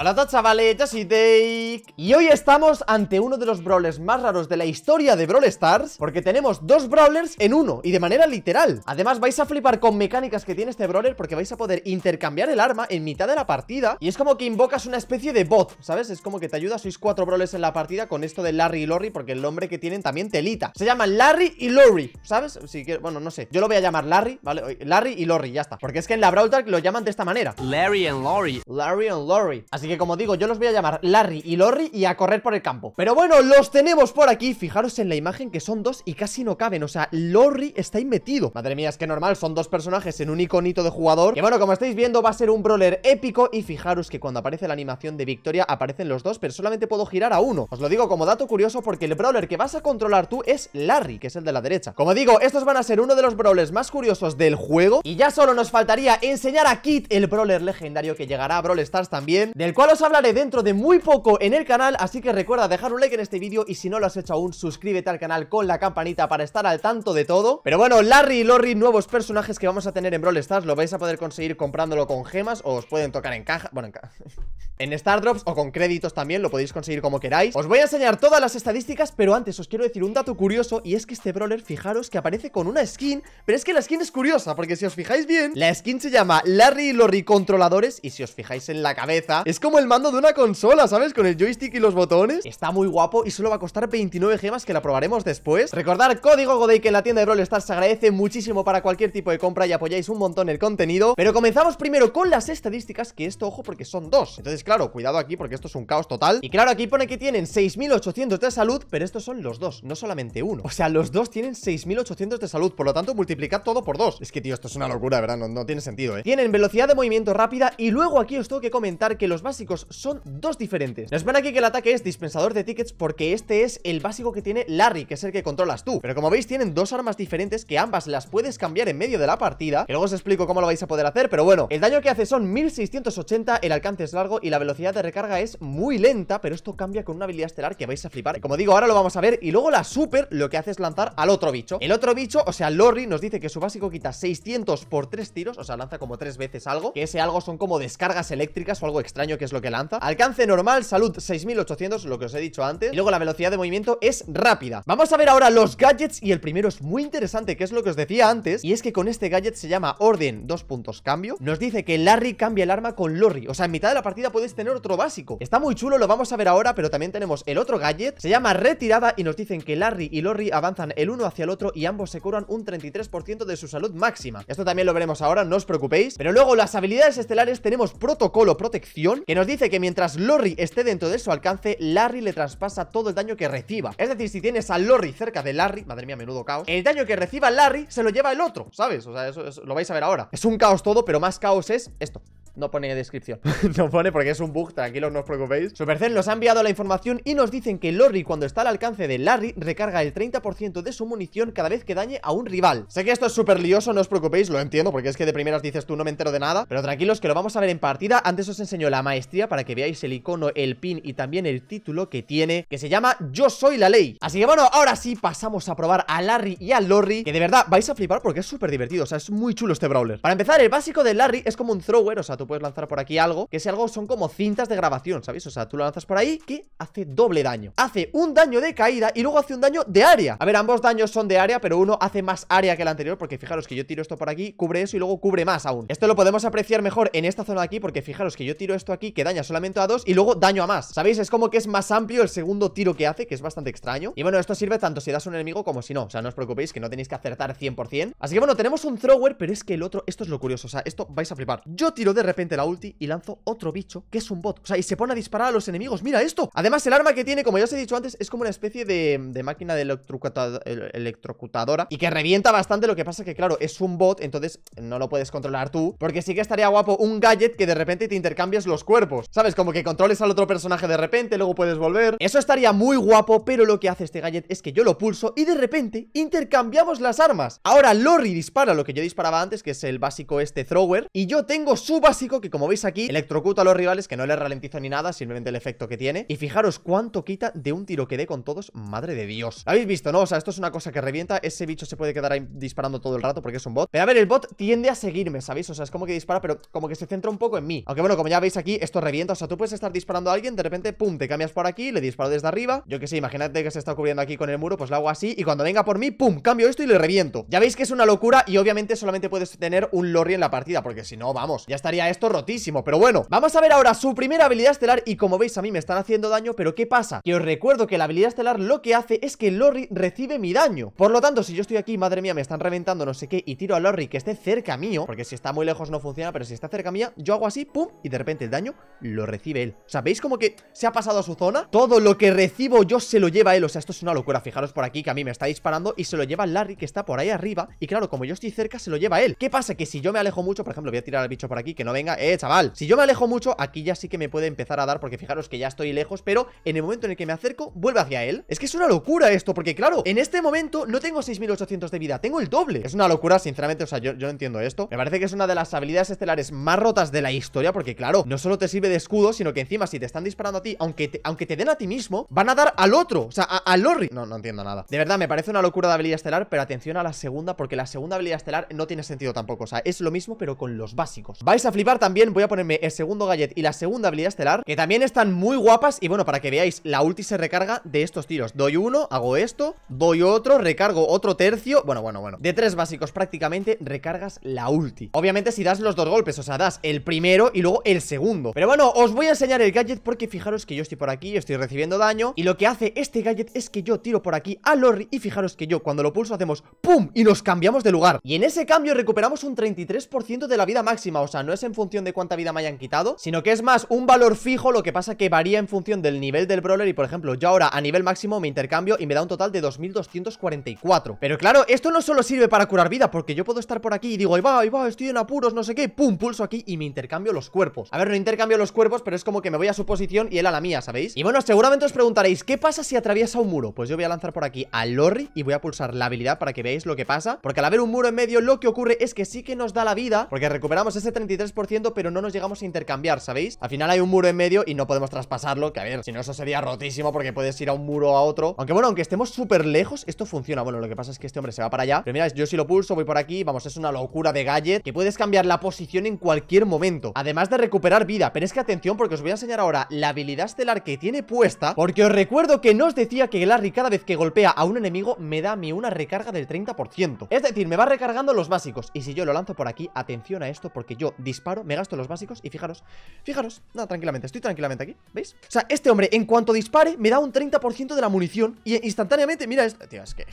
Hola a todos chavales, yo soy Dake Y hoy estamos ante uno de los brawlers más raros de la historia de Brawl Stars Porque tenemos dos brawlers en uno, y de manera literal Además vais a flipar con mecánicas que tiene este brawler Porque vais a poder intercambiar el arma en mitad de la partida Y es como que invocas una especie de bot, ¿sabes? Es como que te ayuda, sois cuatro brawlers en la partida Con esto de Larry y Lori, porque el nombre que tienen también telita Se llaman Larry y Lori, ¿sabes? Si bueno, no sé, yo lo voy a llamar Larry, ¿vale? Larry y Lori, ya está Porque es que en la Brawl Talk lo llaman de esta manera Larry and Lori Larry and Lori Así que como digo, yo los voy a llamar Larry y Lorry y a correr por el campo Pero bueno, los tenemos por aquí Fijaros en la imagen que son dos y casi no caben O sea, Lorry está ahí metido Madre mía, es que normal, son dos personajes en un iconito de jugador Que bueno, como estáis viendo, va a ser un brawler épico Y fijaros que cuando aparece la animación de victoria aparecen los dos Pero solamente puedo girar a uno Os lo digo como dato curioso porque el brawler que vas a controlar tú es Larry, que es el de la derecha Como digo, estos van a ser uno de los brawlers más curiosos del juego Y ya solo nos faltaría enseñar a Kit, el brawler legendario que llegará a Brawl Stars también Del cual os hablaré dentro de muy poco en el canal, así que recuerda dejar un like en este vídeo y si no lo has hecho aún, suscríbete al canal con la campanita para estar al tanto de todo. Pero bueno, Larry y Lorry, nuevos personajes que vamos a tener en Brawl Stars, lo vais a poder conseguir comprándolo con gemas o os pueden tocar en caja, bueno, en caja. En Star Drops o con créditos también, lo podéis conseguir como queráis Os voy a enseñar todas las estadísticas, pero antes os quiero decir un dato curioso Y es que este brawler, fijaros que aparece con una skin Pero es que la skin es curiosa, porque si os fijáis bien La skin se llama Larry y Lorry Controladores Y si os fijáis en la cabeza, es es como el mando de una consola, ¿sabes? Con el joystick y los botones Está muy guapo y solo va a costar 29 gemas que la probaremos después Recordar código Godey, que en la tienda de Brawl Stars se agradece muchísimo para cualquier tipo de compra Y apoyáis un montón el contenido Pero comenzamos primero con las estadísticas que esto, ojo, porque son dos Entonces, claro, cuidado aquí porque esto es un caos total Y claro, aquí pone que tienen 6.800 de salud Pero estos son los dos, no solamente uno O sea, los dos tienen 6.800 de salud Por lo tanto, multiplicad todo por dos Es que, tío, esto es una locura, ¿verdad? No, tiene sentido, ¿eh? Tienen velocidad de movimiento rápida Y luego aquí os tengo que comentar que los básicos son dos diferentes. Nos ven aquí que el ataque es dispensador de tickets porque este es el básico que tiene Larry, que es el que controlas tú. Pero como veis tienen dos armas diferentes que ambas las puedes cambiar en medio de la partida. Que luego os explico cómo lo vais a poder hacer, pero bueno. El daño que hace son 1680, el alcance es largo y la velocidad de recarga es muy lenta, pero esto cambia con una habilidad estelar que vais a flipar. Como digo, ahora lo vamos a ver. Y luego la super lo que hace es lanzar al otro bicho. El otro bicho, o sea, Larry nos dice que su básico quita 600 por 3 tiros, o sea, lanza como 3 veces algo. Que ese algo son como descargas eléctricas o algo extraño que es lo que lanza. Alcance normal, salud 6800, lo que os he dicho antes. Y luego la velocidad de movimiento es rápida. Vamos a ver ahora los gadgets y el primero es muy interesante, que es lo que os decía antes. Y es que con este gadget se llama Orden, dos puntos, cambio. Nos dice que Larry cambia el arma con Lorry. O sea, en mitad de la partida podéis tener otro básico. Está muy chulo, lo vamos a ver ahora, pero también tenemos el otro gadget. Se llama Retirada y nos dicen que Larry y Lorry avanzan el uno hacia el otro y ambos se curan un 33% de su salud máxima. Esto también lo veremos ahora, no os preocupéis. Pero luego las habilidades estelares tenemos Protocolo Protección, que nos dice que mientras Lorry esté dentro de su alcance, Larry le traspasa todo el daño que reciba. Es decir, si tienes a Lorry cerca de Larry, madre mía, menudo caos, el daño que reciba Larry se lo lleva el otro, ¿sabes? O sea, eso lo vais a ver ahora. Es un caos todo, pero más caos es esto. No pone descripción. no pone porque es un bug, tranquilos, no os preocupéis. Supercell nos ha enviado la información y nos dicen que Lorry, cuando está al alcance de Larry, recarga el 30% de su munición cada vez que dañe a un rival. Sé que esto es súper lioso, no os preocupéis, lo entiendo, porque es que de primeras dices tú no me entero de nada. Pero tranquilos, que lo vamos a ver en partida. Antes os enseño la maestría para que veáis el icono, el pin y también el título que tiene, que se llama Yo soy la ley. Así que bueno, ahora sí pasamos a probar a Larry y a Lorry, que de verdad vais a flipar porque es súper divertido, o sea, es muy chulo este brawler. Para empezar, el básico de Larry es como un thrower, o sea, tú puedes lanzar por aquí algo, que ese algo son como cintas de grabación, ¿sabéis? O sea, tú lo lanzas por ahí que hace doble daño. Hace un daño de caída y luego hace un daño de área. A ver, ambos daños son de área, pero uno hace más área que el anterior, porque fijaros que yo tiro esto por aquí, cubre eso y luego cubre más aún. Esto lo podemos apreciar mejor en esta zona de aquí, porque fijaros que yo tiro esto aquí, que daña solamente a dos y luego daño a más. ¿Sabéis? Es como que es más amplio el segundo tiro que hace, que es bastante extraño. Y bueno, esto sirve tanto si das un enemigo como si no. O sea, no os preocupéis que no tenéis que acertar 100%. Así que bueno, tenemos un thrower, pero es que el otro, esto es lo curioso, o sea, esto vais a flipar. Yo tiro de la ulti y lanzo otro bicho que es un bot. O sea, y se pone a disparar a los enemigos. ¡Mira esto! Además, el arma que tiene, como ya os he dicho antes, es como una especie de, máquina de electrocutadora y que revienta bastante. Lo que pasa que, claro, es un bot, entonces no lo puedes controlar tú. Porque sí que estaría guapo un gadget que de repente te intercambias los cuerpos. ¿Sabes? Como que controles al otro personaje de repente, luego puedes volver. Eso estaría muy guapo, pero lo que hace este gadget es que yo lo pulso y de repente intercambiamos las armas. Ahora Lori dispara lo que yo disparaba antes, que es el básico este thrower, y yo tengo su básico que como veis aquí electrocuta a los rivales, que no le ralentiza ni nada, simplemente el efecto que tiene. Y fijaros cuánto quita de un tiro que dé con todos, madre de Dios. habéis visto, no? O sea, esto es una cosa que revienta, ese bicho se puede quedar ahí disparando todo el rato porque es un bot. Pero a ver, el bot tiende a seguirme, ¿sabéis? O sea, es como que dispara, pero como que se centra un poco en mí. Aunque bueno, como ya veis aquí, esto revienta, o sea, tú puedes estar disparando a alguien, de repente, pum, te cambias por aquí, le disparo desde arriba. Yo que sé, imagínate que se está cubriendo aquí con el muro, pues lo hago así y cuando venga por mí, pum, cambio esto y le reviento. Ya veis que es una locura y obviamente solamente puedes tener un Lorry en la partida porque si no, vamos, ya estaría esto rotísimo Pero bueno, vamos a ver ahora su primera habilidad estelar Y como veis a mí me están haciendo daño Pero ¿qué pasa? Que os recuerdo que la habilidad estelar lo que hace es que Lorry recibe mi daño Por lo tanto, si yo estoy aquí, madre mía, me están reventando no sé qué Y tiro a Lorry que esté cerca mío Porque si está muy lejos no funciona, pero si está cerca mía Yo hago así, pum, y de repente el daño lo recibe él O sea, ¿veis como que se ha pasado a su zona? Todo lo que recibo yo se lo lleva él O sea, esto es una locura, fijaros por aquí que a mí me está disparando Y se lo lleva Larry que está por ahí arriba Y claro, como yo estoy cerca, se lo lleva él ¿Qué pasa? Que si yo me alejo mucho, por ejemplo, voy a tirar al bicho por aquí que no venga, eh, chaval Si yo me alejo mucho, aquí ya sí que me puede empezar a dar Porque fijaros que ya estoy lejos, pero en el momento en el que me acerco Vuelve hacia él, es que es una locura esto Porque claro, en este momento no tengo 6800 de vida Tengo el doble, es una locura sinceramente O sea, yo, entiendo esto, me parece que es una de las habilidades estelares Más rotas de la historia, porque claro No solo te sirve de escudo, sino que encima si te están disparando a ti Aunque te, aunque te den a ti mismo, van a dar al otro O sea, a, a Lorry, no, no entiendo nada De verdad, me parece una locura de habilidad estelar, pero atención a la segunda Porque la segunda habilidad estelar no tiene sentido tampoco O sea, es lo mismo pero con los básicos Vais a flipar también voy a ponerme el segundo gadget y la segunda habilidad estelar Que también están muy guapas y bueno, para que veáis, la ulti se recarga de estos tiros Doy uno, hago esto, doy otro, recargo otro tercio Bueno, bueno, bueno, de tres básicos prácticamente recargas la ulti Obviamente si das los dos golpes, o sea, das el primero y luego el segundo Pero bueno, os voy a enseñar el gadget porque fijaros que yo estoy por aquí, estoy recibiendo daño Y lo que hace este gadget es que yo tiro por aquí a Lorry y fijaros que yo cuando lo pulso hacemos ¡pum! Y nos cambiamos de lugar Y en ese cambio recuperamos un 33% de la vida máxima, o sea, no es en función de cuánta vida me hayan quitado, sino que es más un valor fijo, lo que pasa que varía en función del nivel del brawler y por ejemplo, yo ahora a nivel máximo me intercambio y me da un total de 2244. Pero claro, esto no solo sirve para curar vida, porque yo puedo estar por aquí y digo, ahí va, ahí va, estoy en apuros, no sé qué, pum, pulso aquí y me intercambio los cuerpos. A ver, no intercambio los cuerpos, pero es como que me voy a su posición y él a la mía, ¿sabéis? Y bueno, seguramente os preguntaréis, ¿qué pasa si atraviesa un muro? Pues yo voy a lanzar por aquí al Lorry y voy a pulsar la habilidad para que veáis lo que pasa, porque al haber un muro en medio lo que ocurre es que sí que nos da la vida, porque recuperamos ese 33% pero no nos llegamos a intercambiar, ¿sabéis? Al final hay un muro en medio y no podemos traspasarlo, que a ver, si no eso sería rotísimo porque puedes ir a un muro o a otro. Aunque bueno, aunque estemos súper lejos, esto funciona. Bueno, lo que pasa es que este hombre se va para allá. Pero mira, yo si lo pulso, voy por aquí, vamos, es una locura de gadget, que puedes cambiar la posición en cualquier momento. Además de recuperar vida, pero es que atención porque os voy a enseñar ahora la habilidad estelar que tiene puesta, porque os recuerdo que no os decía que Larry cada vez que golpea a un enemigo me da Mi una recarga del 30%. Es decir, me va recargando los básicos. Y si yo lo lanzo por aquí, atención a esto porque yo disparo me gasto los básicos y fijaros, fijaros, nada, tranquilamente, estoy tranquilamente aquí, ¿veis? O sea, este hombre, en cuanto dispare, me da un 30% de la munición y instantáneamente, mira esto, tío, es que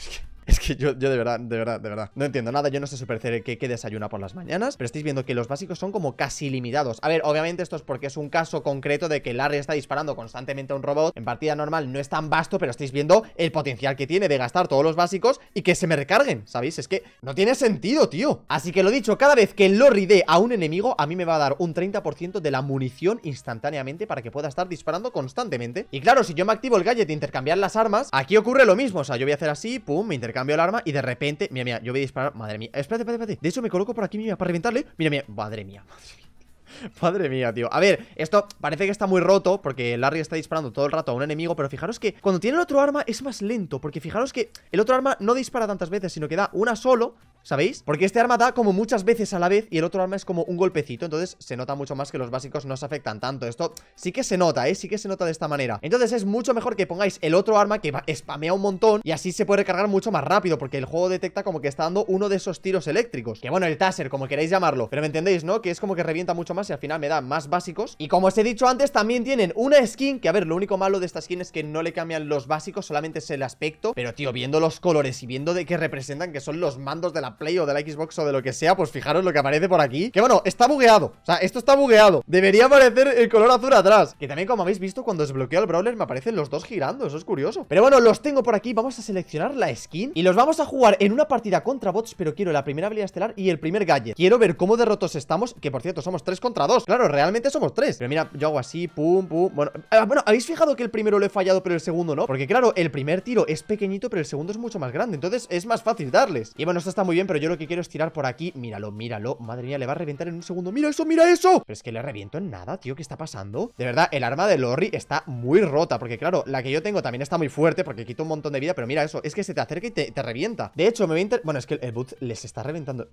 es que yo, yo de verdad, de verdad, de verdad, no entiendo nada. Yo no sé supercer qué que desayuna por las mañanas, pero estáis viendo que los básicos son como casi limitados. A ver, obviamente esto es porque es un caso concreto de que Larry está disparando constantemente a un robot. En partida normal no es tan vasto, pero estáis viendo el potencial que tiene de gastar todos los básicos y que se me recarguen, ¿sabéis? Es que no tiene sentido, tío. Así que lo dicho, cada vez que Lorry dé a un enemigo, a mí me va a dar un 30% de la munición instantáneamente para que pueda estar disparando constantemente. Y claro, si yo me activo el gadget de intercambiar las armas, aquí ocurre lo mismo. O sea, yo voy a hacer así, pum, me Cambio el arma y de repente, mira, mira, yo voy a disparar. Madre mía, espérate, espérate, espérate. De hecho, me coloco por aquí, mira, para reventarle. Mira, mira, madre mía, madre mía. Madre mía, tío A ver, esto parece que está muy roto Porque Larry está disparando todo el rato a un enemigo Pero fijaros que cuando tiene el otro arma es más lento Porque fijaros que el otro arma no dispara tantas veces Sino que da una solo ¿sabéis? Porque este arma da como muchas veces a la vez y el otro arma es como un golpecito, entonces se nota mucho más que los básicos no se afectan tanto. Esto sí que se nota, ¿eh? Sí que se nota de esta manera. Entonces es mucho mejor que pongáis el otro arma que spamea un montón y así se puede recargar mucho más rápido porque el juego detecta como que está dando uno de esos tiros eléctricos. Que bueno, el taser, como queréis llamarlo. Pero me entendéis, ¿no? Que es como que revienta mucho más y al final me da más básicos. Y como os he dicho antes, también tienen una skin que, a ver, lo único malo de esta skin es que no le cambian los básicos, solamente es el aspecto. Pero, tío, viendo los colores y viendo de qué representan, que son los mandos de la Play o de la Xbox o de lo que sea, pues fijaros lo que aparece por aquí. Que bueno, está bugueado. O sea, esto está bugueado. Debería aparecer el color azul atrás. Que también, como habéis visto, cuando desbloqueo el Brawler me aparecen los dos girando. Eso es curioso. Pero bueno, los tengo por aquí. Vamos a seleccionar la skin y los vamos a jugar en una partida contra bots, pero quiero la primera habilidad estelar y el primer gadget. Quiero ver cómo derrotos estamos, que por cierto, somos 3 contra 2. Claro, realmente somos 3. Pero mira, yo hago así, pum, pum. Bueno, ah, bueno, ¿habéis fijado que el primero lo he fallado, pero el segundo no? Porque claro, el primer tiro es pequeñito, pero el segundo es mucho más grande. Entonces es más fácil darles. Y bueno, esto está muy bien pero yo lo que quiero es tirar por aquí Míralo, míralo, madre mía, le va a reventar en un segundo ¡Mira eso, mira eso! Pero es que le reviento en nada, tío, ¿qué está pasando? De verdad, el arma de Lorry está muy rota Porque claro, la que yo tengo también está muy fuerte Porque quito un montón de vida, pero mira eso, es que se te acerca y te, revienta De hecho, me voy a inter... Bueno, es que el boot les está reventando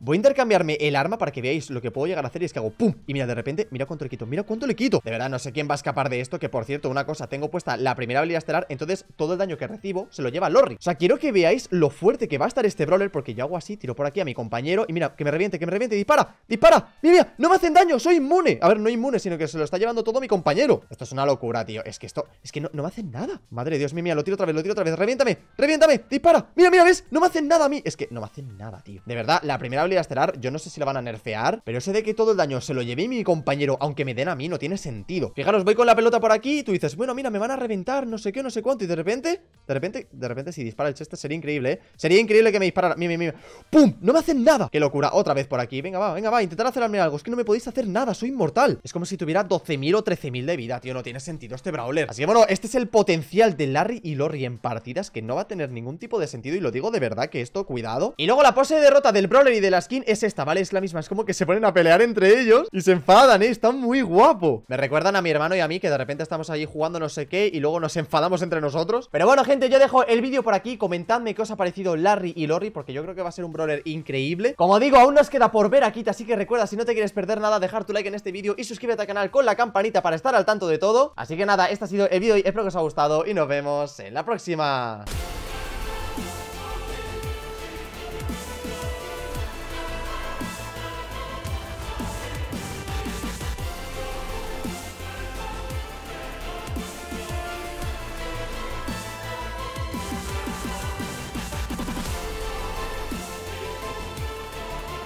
Voy a intercambiarme el arma para que veáis lo que puedo llegar a hacer Y es que hago ¡pum! Y mira, de repente, mira cuánto le quito, mira cuánto le quito De verdad, no sé quién va a escapar de esto Que por cierto, una cosa, tengo puesta la primera habilidad estelar Entonces, todo el daño que recibo se lo lleva Lorry O sea, quiero que veáis lo fuerte que va a estar este brawler Porque yo hago así, tiro por aquí a mi compañero Y mira, que me reviente, que me reviente, dispara, dispara Mira, mira, no me hacen daño, soy inmune A ver, no inmune, sino que se lo está llevando todo mi compañero Esto es una locura, tío, es que esto, es que no, me hacen nada Madre de Dios mía, mía, lo tiro otra vez, lo tiro otra vez Reviéntame, reviéntame, dispara, mira, mira, ¿ves? No me hacen nada a mí, es que no me hacen nada, tío De verdad, la primera habilidad estelar, yo no sé si la van a nerfear Pero ese de que todo el daño se lo llevé mi compañero Aunque me den a mí, no tiene sentido Fijaros, voy con la pelota por aquí y tú dices Bueno, mira, me van a reventar, no sé qué, no sé cuánto Y de repente, de repente, de repente si dispara el sería increíble, ¿eh? Sería increíble que me disparara, ¡Pum! No me hacen nada. ¡Qué locura! Otra vez por aquí. Venga, va, venga, va. Intentar hacerme algo. Es que no me podéis hacer nada. Soy inmortal. Es como si tuviera 12.000 o 13.000 de vida, tío. No tiene sentido este Brawler. Así que bueno, este es el potencial de Larry y Lori en partidas que no va a tener ningún tipo de sentido. Y lo digo de verdad que esto, cuidado. Y luego la pose de derrota del Brawler y de la skin es esta, ¿vale? Es la misma. Es como que se ponen a pelear entre ellos y se enfadan, ¿eh? Están muy guapo. Me recuerdan a mi hermano y a mí que de repente estamos allí jugando no sé qué y luego nos enfadamos entre nosotros. Pero bueno, gente, yo dejo el vídeo por aquí. Comentadme qué os ha parecido Larry y Lori porque yo creo que va a ser un brawler increíble Como digo, aún nos queda por ver aquí Así que recuerda, si no te quieres perder nada, dejar tu like en este vídeo Y suscríbete al canal con la campanita para estar al tanto de todo Así que nada, este ha sido el vídeo y espero que os haya gustado Y nos vemos en la próxima